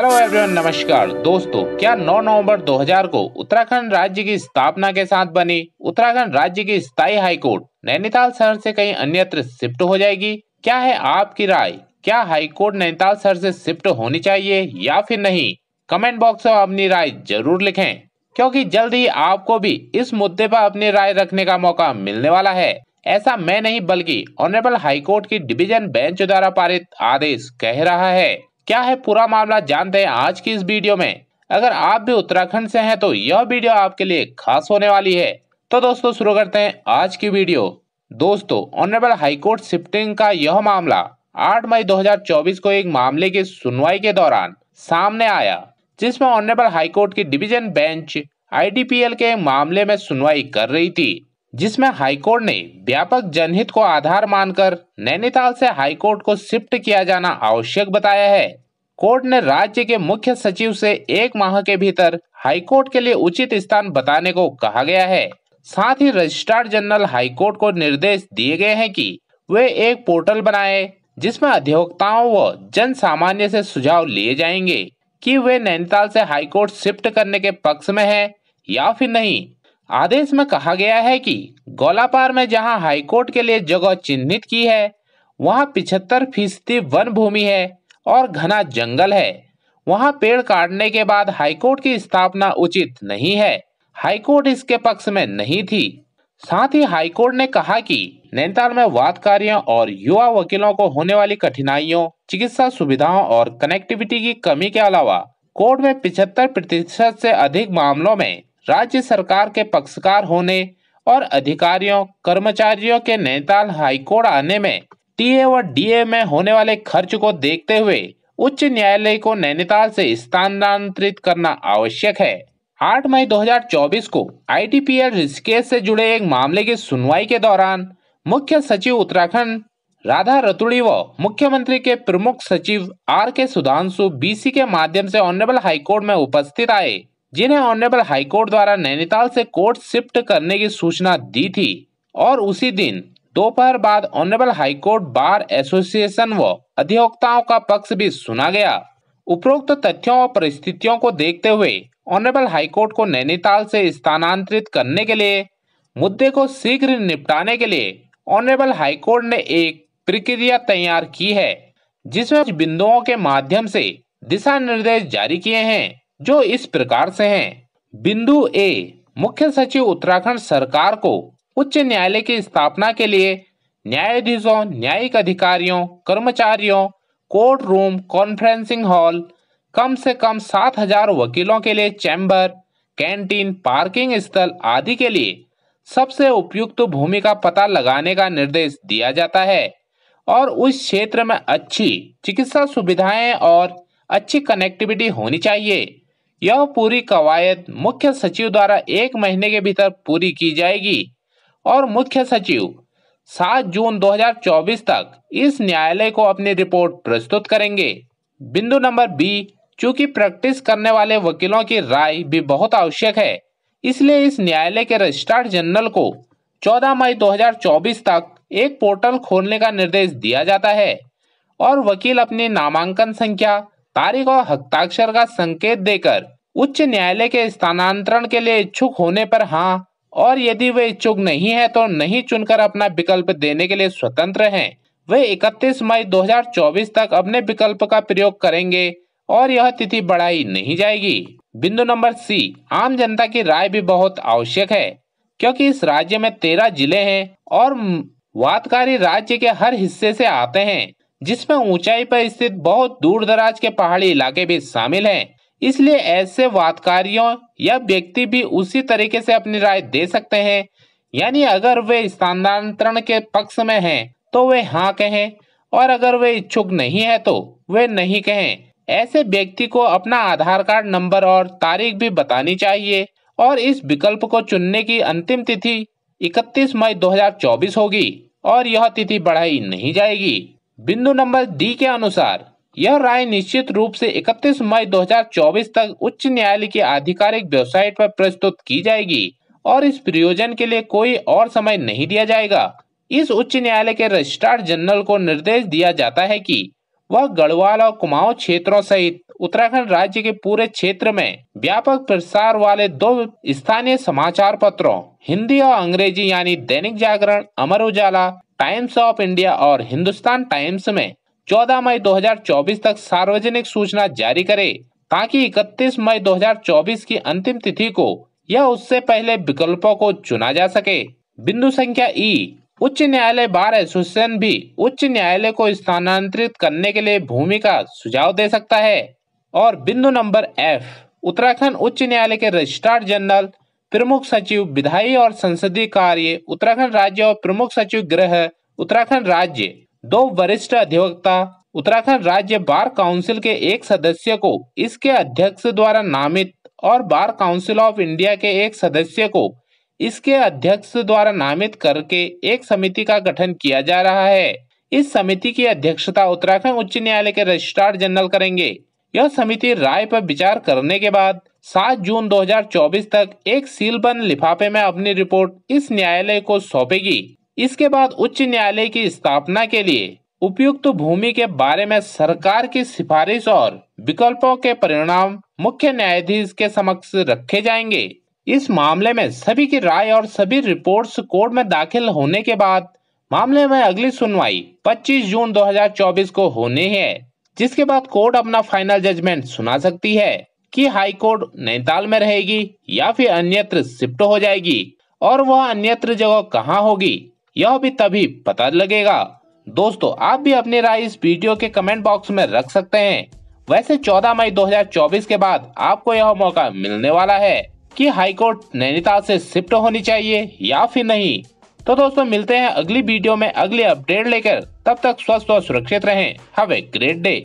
hello everyone नमस्कार दोस्तों क्या 9 नवंबर 2000 को उत्तराखंड राज्य की स्थापना के साथ बनी उत्तराखंड राज्य की स्थायी हाईकोर्ट नैनीताल शहर से कहीं अन्यत्र शिफ्ट हो जाएगी क्या है आपकी राय क्या हाईकोर्ट नैनीताल शहर से शिफ्ट होनी चाहिए या फिर नहीं कमेंट बॉक्स में अपनी राय जरूर लिखे क्योंकि जल्द ही आपको भी इस मुद्दे पर अपनी राय रखने का मौका मिलने वाला है ऐसा मैं नहीं बल्कि ऑनरेबल हाईकोर्ट की डिवीजन बेंच द्वारा पारित आदेश कह रहा है क्या है पूरा मामला जानते हैं आज की इस वीडियो में अगर आप भी उत्तराखंड से हैं तो यह वीडियो आपके लिए खास होने वाली है तो दोस्तों शुरू करते हैं आज की वीडियो दोस्तों ऑनरेबल हाईकोर्ट शिफ्टिंग का यह मामला 8 मई 2024 को एक मामले की सुनवाई के दौरान सामने आया जिसमें ऑनरेबल हाईकोर्ट की डिवीजन बेंच आईटीपीएल के मामले में सुनवाई कर रही थी जिसमें हाईकोर्ट ने व्यापक जनहित को आधार मानकर नैनीताल से हाईकोर्ट को शिफ्ट किया जाना आवश्यक बताया है कोर्ट ने राज्य के मुख्य सचिव से एक माह के भीतर हाईकोर्ट के लिए उचित स्थान बताने को कहा गया है साथ ही रजिस्ट्रार जनरल हाईकोर्ट को निर्देश दिए गए हैं कि वे एक पोर्टल बनाए जिसमें अधिवक्ताओं व जन सामान्य से सुझाव लिए जाएंगे कि वे नैनीताल से हाईकोर्ट शिफ्ट करने के पक्ष में है या फिर नहीं आदेश में कहा गया है कि गोलापार में जहां हाईकोर्ट के लिए जगह चिन्हित की है वहां पिछहत्तर फीसदी वन भूमि है और घना जंगल है वहां पेड़ काटने के बाद हाईकोर्ट की स्थापना उचित नहीं है हाईकोर्ट इसके पक्ष में नहीं थी साथ ही हाईकोर्ट ने कहा कि नैनीताल में वाद कार्यों और युवा वकीलों को होने वाली कठिनाइयों चिकित्सा सुविधाओं और कनेक्टिविटी की कमी के अलावा कोर्ट में पिछहत्तर प्रतिशत से अधिक मामलों में राज्य सरकार के पक्षकार होने और अधिकारियों कर्मचारियों के नैनीताल हाईकोर्ट आने में टीए व डीए में होने वाले खर्च को देखते हुए उच्च न्यायालय को नैनीताल से स्थानांतरित करना आवश्यक है 8 मई 2024 को आईटीपीएल ऋषिकेश से जुड़े एक मामले की सुनवाई के दौरान मुख्य सचिव उत्तराखंड राधा रतुड़ी व मुख्यमंत्री के प्रमुख सचिव आर के सुधांशु बीसी के माध्यम से ऑनरेबल हाईकोर्ट में उपस्थित आए जिन्हें ऑनरेबल हाईकोर्ट द्वारा नैनीताल से कोर्ट शिफ्ट करने की सूचना दी थी और उसी दिन दोपहर बाद ऑनरेबल हाईकोर्ट बार एसोसिएशन व अधिवक्ताओं का पक्ष भी सुना गया उपरोक्त तथ्यों और परिस्थितियों को देखते हुए ऑनरेबल हाईकोर्ट को नैनीताल से स्थानांतरित करने के लिए मुद्दे को शीघ्र निपटाने के लिए ऑनरेबल हाईकोर्ट ने एक प्रक्रिया तैयार की है जिसमें बिंदुओं के माध्यम से दिशा निर्देश जारी किए हैं जो इस प्रकार से हैं बिंदु ए मुख्य सचिव उत्तराखंड सरकार को उच्च न्यायालय की स्थापना के लिए न्यायाधीशों न्यायिक अधिकारियों कर्मचारियों कोर्ट रूम कॉन्फ्रेंसिंग हॉल कम से कम सात हजार वकीलों के लिए चैम्बर कैंटीन पार्किंग स्थल आदि के लिए सबसे उपयुक्त तो भूमि का पता लगाने का निर्देश दिया जाता है और उस क्षेत्र में अच्छी चिकित्सा सुविधाएं और अच्छी कनेक्टिविटी होनी चाहिए यह पूरी कवायद मुख्य सचिव द्वारा एक महीने के भीतर पूरी की जाएगी और मुख्य सचिव 7 जून 2024 तक इस न्यायालय को अपनी रिपोर्ट प्रस्तुत करेंगे बिंदु नंबर बी चूंकि प्रैक्टिस करने वाले वकीलों की राय भी बहुत आवश्यक है इसलिए इस न्यायालय के रजिस्ट्रार जनरल को 14 मई 2024 तक एक पोर्टल खोलने का निर्देश दिया जाता है और वकील अपनी नामांकन संख्या तारीख और हस्ताक्षर का संकेत देकर उच्च न्यायालय के स्थानांतरण के लिए इच्छुक होने पर हाँ और यदि वे इच्छुक नहीं है तो नहीं चुनकर अपना विकल्प देने के लिए स्वतंत्र हैं वे 31 मई 2024 तक अपने विकल्प का प्रयोग करेंगे और यह तिथि बढ़ाई नहीं जाएगी बिंदु नंबर सी आम जनता की राय भी बहुत आवश्यक है क्योंकि इस राज्य में तेरह जिले हैं और वातकारी राज्य के हर हिस्से से आते हैं जिसमें ऊंचाई पर स्थित बहुत दूर दराज के पहाड़ी इलाके भी शामिल हैं इसलिए ऐसे वादकारियों या व्यक्ति भी उसी तरीके से अपनी राय दे सकते हैं यानी अगर वे स्थानांतरण के पक्ष में हैं तो वे हाँ कहें और अगर वे इच्छुक नहीं है तो वे नहीं कहें ऐसे व्यक्ति को अपना आधार कार्ड नंबर और तारीख भी बतानी चाहिए और इस विकल्प को चुनने की अंतिम तिथि 31 मई 2024 होगी और यह तिथि बढ़ाई नहीं जाएगी बिंदु नंबर डी के अनुसार यह राय निश्चित रूप से 31 मई 2024 तक उच्च न्यायालय की आधिकारिक वेबसाइट पर प्रस्तुत की जाएगी और इस प्रयोजन के लिए कोई और समय नहीं दिया जाएगा इस उच्च न्यायालय के रजिस्ट्रार जनरल को निर्देश दिया जाता है कि वह गढ़वाल और कुमाऊं क्षेत्रों सहित उत्तराखंड राज्य के पूरे क्षेत्र में व्यापक प्रसार वाले दो स्थानीय समाचार पत्रों हिंदी और अंग्रेजी यानी Dainik Jagran Amar Ujala Times of India और हिंदुस्तान टाइम्स में 14 मई 2024 तक सार्वजनिक सूचना जारी करे ताकि 31 मई 2024 की अंतिम तिथि को या उससे पहले विकल्पों को चुना जा सके बिंदु संख्या ई उच्च न्यायालय बार एसोसिएशन भी उच्च न्यायालय को स्थानांतरित करने के लिए भूमि का सुझाव दे सकता है और बिंदु नंबर एफ उत्तराखंड उच्च न्यायालय के रजिस्ट्रार जनरल प्रमुख सचिव विधायी और संसदीय कार्य उत्तराखंड राज्य और प्रमुख सचिव गृह उत्तराखंड राज्य दो वरिष्ठ अधिवक्ता उत्तराखंड राज्य बार काउंसिल के एक सदस्य को इसके अध्यक्ष द्वारा नामित और बार काउंसिल ऑफ इंडिया के एक सदस्य को इसके अध्यक्ष द्वारा नामित करके एक समिति का गठन किया जा रहा है इस समिति की अध्यक्षता उत्तराखंड उच्च न्यायालय के रजिस्ट्रार जनरल करेंगे यह समिति राय पर विचार करने के बाद 7 जून 2024 तक एक सीलबंद लिफाफे में अपनी रिपोर्ट इस न्यायालय को सौंपेगी इसके बाद उच्च न्यायालय की स्थापना के लिए उपयुक्त भूमि के बारे में सरकार की सिफारिश और विकल्पों के परिणाम मुख्य न्यायाधीश के समक्ष रखे जाएंगे इस मामले में सभी की राय और सभी रिपोर्ट्स कोर्ट में दाखिल होने के बाद मामले में अगली सुनवाई 25 जून 2024 को होने है जिसके बाद कोर्ट अपना फाइनल जजमेंट सुना सकती है कि हाई कोर्ट नैनीताल में रहेगी या फिर अन्यत्र शिफ्ट हो जाएगी और वह अन्यत्र जगह कहाँ होगी यह भी तभी पता लगेगा दोस्तों आप भी अपनी राय इस वीडियो के कमेंट बॉक्स में रख सकते हैं वैसे 14 मई 2024 के बाद आपको यह मौका मिलने वाला है कि हाईकोर्ट नैनीताल से शिफ्ट होनी चाहिए या फिर नहीं तो दोस्तों मिलते हैं अगली वीडियो में अगले अपडेट लेकर तब तक स्वस्थ और सुरक्षित रहें हैव ए ग्रेट डे